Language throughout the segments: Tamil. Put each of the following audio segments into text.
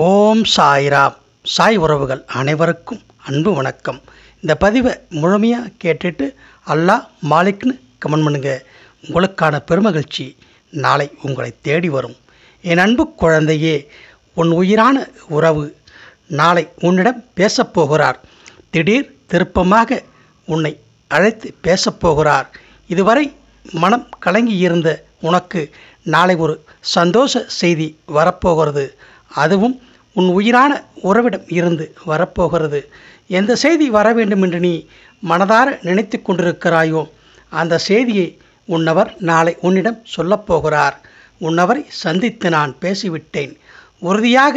ஓம் சாய்ராம் சாய் உறவுகள் அனைவருக்கும் அன்பு வணக்கம் இந்த பதிவை முழுமையாக கேட்டுட்டு அல்லா மாலிக்னு கமெண்ட் பண்ணுங்கள் உங்களுக்கான பெருமகிழ்ச்சி நாளை உங்களை தேடி வரும் என் அன்பு குழந்தையே உன் உயிரான உறவு நாளை உன்னிடம் பேசப்போகிறார் திடீர் திருப்பமாக உன்னை அழைத்து பேசப்போகிறார் இதுவரை மனம் கலங்கி இருந்த உனக்கு நாளை ஒரு சந்தோஷ செய்தி வரப்போகிறது அதுவும் உன் உயிரான உறவிடம் இருந்து வரப்போகிறது எந்த செய்தி வர வேண்டும் என்று நீ மனதார நினைத்து கொண்டிருக்கிறாயோ அந்த செய்தியை உன்னவர் நாளை உன்னிடம் சொல்லப்போகிறார் உன்னவரை சந்தித்து நான் பேசிவிட்டேன் உறுதியாக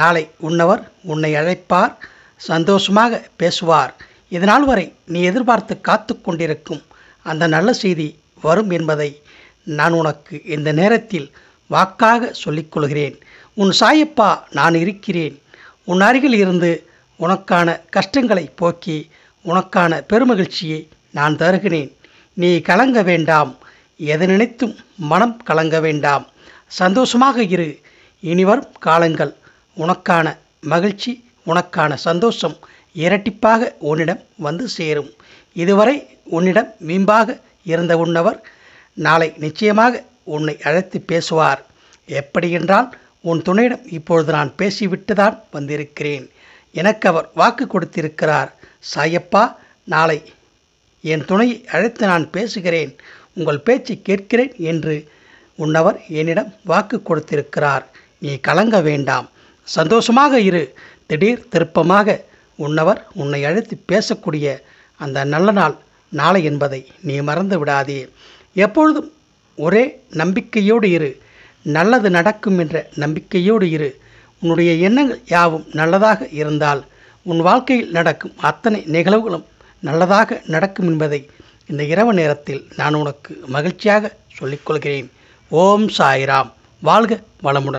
நாளை உன்னவர் உன்னை அழைப்பார் சந்தோஷமாக பேசுவார் இதனால் வரை நீ எதிர்பார்த்து காத்து கொண்டிருக்கும் அந்த நல்ல செய்தி வரும் என்பதை நான் உனக்கு இந்த நேரத்தில் வாக்காக சொல்லிக்கொள்கிறேன் உன் சாயப்பா நான் இருக்கிறேன் உன் அருகில் இருந்து உனக்கான கஷ்டங்களை போக்கி உனக்கான பெருமகிழ்ச்சியை நான் தருகிறேன் நீ கலங்க வேண்டாம் எதை நினைத்தும் மனம் கலங்க வேண்டாம் சந்தோஷமாக இரு இனிவரும் காலங்கள் உனக்கான மகிழ்ச்சி உனக்கான சந்தோஷம் இரட்டிப்பாக உன்னிடம் வந்து சேரும் இதுவரை உன்னிடம் மீம்பாக இருந்த உன்னவர் நாளை நிச்சயமாக உன்னை அழைத்து பேசுவார் எப்படியென்றால் உன் துணையிடம் இப்பொழுது நான் பேசிவிட்டுதான் வந்திருக்கிறேன் எனக்கு அவர் வாக்கு கொடுத்திருக்கிறார் சாயப்பா நாளை என் துணையை அழைத்து நான் பேசுகிறேன் உங்கள் பேச்சை கேட்கிறேன் என்று உன்னவர் என்னிடம் வாக்கு கொடுத்திருக்கிறார் நீ கலங்க வேண்டாம் சந்தோஷமாக இரு திடீர் திருப்பமாக உன்னவர் உன்னை அழைத்து பேசக்கூடிய அந்த நல்ல நாள் நாளை என்பதை நீ மறந்து விடாதே எப்பொழுதும் ஒரே நம்பிக்கையோடு இரு நல்லது நடக்கும் என்ற நம்பிக்கையோடு இரு உன்னுடைய எண்ணங்கள் யாவும் நல்லதாக இருந்தால் உன் வாழ்க்கையில் நடக்கும் அத்தனை நிகழ்வுகளும் நல்லதாக நடக்கும் என்பதை இந்த இரவு நேரத்தில் நான் உனக்கு மகிழ்ச்சியாக சொல்லிக்கொள்கிறேன் ஓம் சாய்ராம் வாழ்க வளமுடன்